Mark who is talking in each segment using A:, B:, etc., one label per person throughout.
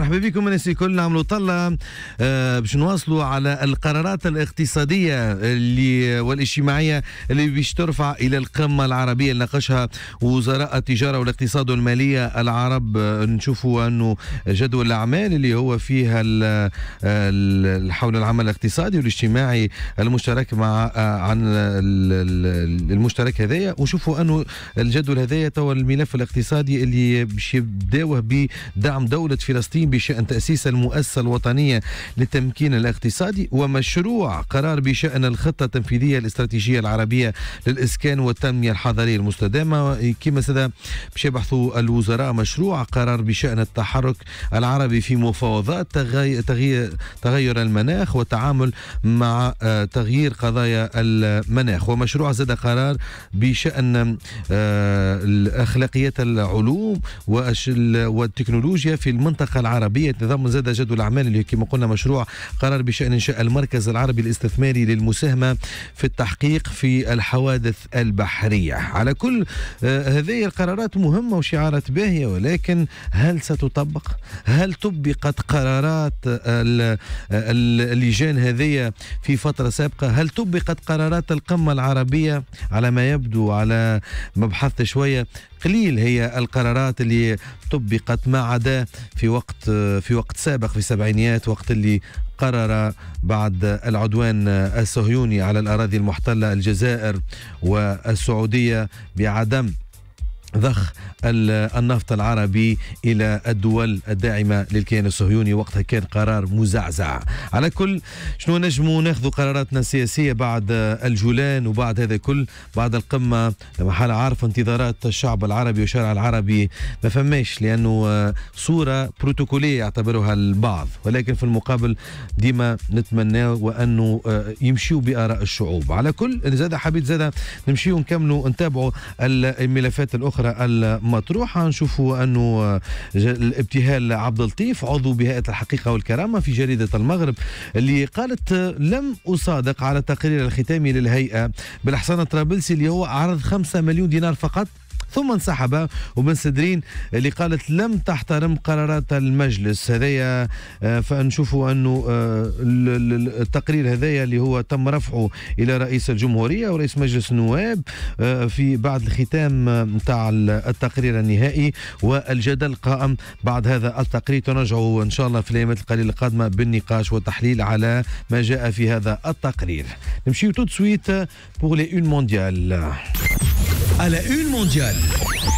A: مرحبا بكم الناس الكل نعملوا طلة آه، باش نواصلوا على القرارات الاقتصادية اللي والاجتماعية اللي باش ترفع إلى القمة العربية اللي ناقشها وزراء التجارة والاقتصاد والمالية العرب آه، نشوفوا أنه جدول الأعمال اللي هو فيها آه، حول العمل الاقتصادي والاجتماعي المشترك مع عن المشترك هذايا ونشوفوا أنه الجدول هذايا توا الملف الاقتصادي اللي باش يبداوه بدعم دولة فلسطين بشأن تأسيس المؤسسة الوطنية للتمكين الاقتصادي ومشروع قرار بشأن الخطة التنفيذية الاستراتيجية العربية للإسكان والتنمية الحضرية المستدامة كما سدا باش يبحثوا الوزراء مشروع قرار بشأن التحرك العربي في مفاوضات تغير, تغي... تغير المناخ والتعامل مع آه، تغيير قضايا المناخ ومشروع زاد قرار بشأن آه، أخلاقيات العلوم والتكنولوجيا في المنطقة العربية العربية تضمن زاد جدول الأعمال اللي كما قلنا مشروع قرار بشأن إنشاء المركز العربي الاستثماري للمساهمة في التحقيق في الحوادث البحرية على كل آه، هذه القرارات مهمة وشعارات باهية ولكن هل ستطبق؟ هل طبقت قرارات آه، اللجان هذه في فترة سابقة؟ هل طبقت قرارات القمة العربية على ما يبدو على ما بحثت شوية قليل هي القرارات اللي طبقت ما عدا في وقت في وقت سابق في السبعينيات وقت اللي قرر بعد العدوان الصهيوني على الأراضي المحتلة الجزائر والسعودية بعدم ضخ النفط العربي الى الدول الداعمه للكيان الصهيوني وقتها كان قرار مزعزع على كل شنو نجموا ناخذ قراراتنا السياسيه بعد الجولان وبعد هذا كل بعد القمه لما حال عارف انتظارات الشعب العربي والشارع العربي ما فماش لانه صوره بروتوكوليه يعتبرها البعض ولكن في المقابل ديما نتمنى وانه يمشيوا باراء الشعوب على كل زاد حبيت زاد نمشيو نكملوا نتابعوا الملفات الاخرى الأخرى المطروحة نشوفوا أنه آه، الابتهال عبد اللطيف عضو بهيئة الحقيقة والكرامة في جريدة المغرب اللي قالت آه، لم أصادق على التقرير الختامي للهيئة بالحصان الطرابلسي اللي هو عرض 5 مليون دينار فقط ثم انسحب وبن سدرين اللي قالت لم تحترم قرارات المجلس هذايا آه، فنشوفوا انه آه، التقرير هذايا اللي هو تم رفعه الى رئيس الجمهوريه ورئيس مجلس النواب آه، في بعد الختام نتاع التقرير النهائي والجدل قائم بعد هذا التقرير تنرجعوا ان شاء الله في الايام القليله القادمه بالنقاش والتحليل على ما جاء في هذا التقرير نمشيو تو سويت بور لي اون مونديال على اون مونديال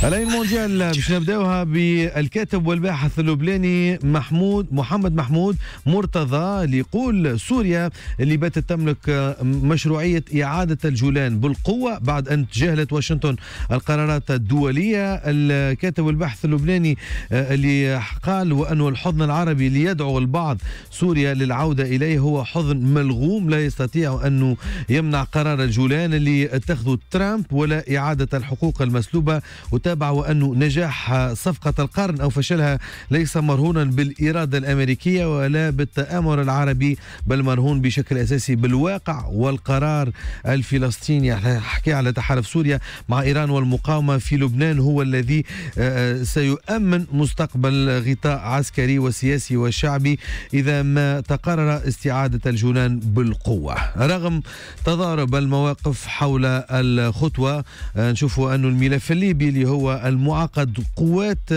A: على اون مونديال باش نبداوها بالكاتب والباحث اللبناني محمود محمد محمود مرتضى اللي يقول سوريا اللي باتت تملك مشروعيه اعاده الجولان بالقوه بعد ان تجاهلت واشنطن القرارات الدوليه الكاتب والباحث اللبناني آه، اللي قال وانه الحضن العربي ليدعو البعض سوريا للعوده اليه هو حضن ملغوم لا يستطيع انه يمنع قرار الجولان اللي اتخذه ترامب ولا اعاده الحقوق المسلوبة وتابع أن نجاح صفقة القرن أو فشلها ليس مرهونا بالإرادة الأمريكية ولا بالتآمر العربي بل مرهون بشكل أساسي بالواقع والقرار الفلسطيني حكي على تحالف سوريا مع إيران والمقاومة في لبنان هو الذي آه، آه، سيؤمن مستقبل غطاء عسكري وسياسي وشعبي إذا ما تقرر استعادة الجولان بالقوة رغم تضارب المواقف حول الخطوة آه، نشوف نشوفوا أن الملف الليبي اللي هو المعقد قوات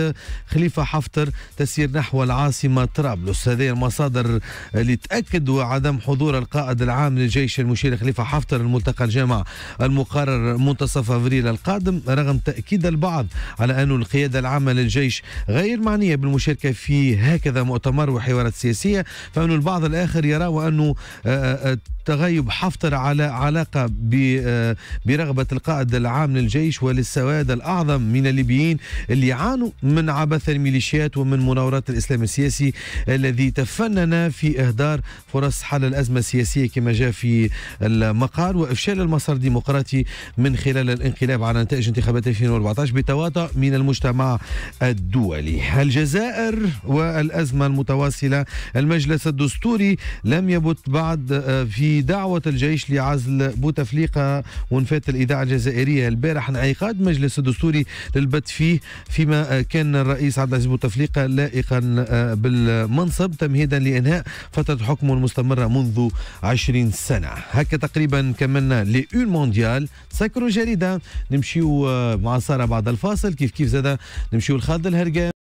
A: خليفة حفتر تسير نحو العاصمة طرابلس هذه المصادر اللي تأكدوا عدم حضور القائد العام للجيش المشير خليفة حفتر الملتقى الجامع المقرر منتصف أفريل القادم رغم تأكيد البعض على أن القيادة العامة للجيش غير معنية بالمشاركة في هكذا مؤتمر وحوارات سياسية فأن البعض الآخر يرى وأنه تغيب حفتر على علاقة آه، برغبة القائد العام للجيش وللسواد الأعظم من الليبيين اللي عانوا من عبث الميليشيات ومن مناورات الإسلام السياسي الذي تفنن في إهدار فرص حل الأزمة السياسية كما جاء في المقال وإفشال المسار الديمقراطي من خلال الانقلاب على نتائج انتخابات 2014 بتواطؤ من المجتمع الدولي الجزائر والأزمة المتواصلة المجلس الدستوري لم يبت بعد آه، في بدعوة الجيش لعزل بوتفليقة ونفات الإذاعة الجزائرية البارح انعقاد مجلس الدستوري للبت فيه فيما كان الرئيس عبد العزيز بوتفليقة لائقا آه، بالمنصب تمهيدا لإنهاء فترة حكمه المستمرة منذ 20 سنة هكا تقريبا كملنا لأون مونديال سكروا جريدة نمشيو آه، مع سارة بعد الفاصل كيف كيف زاد نمشيو لخالد الهرقان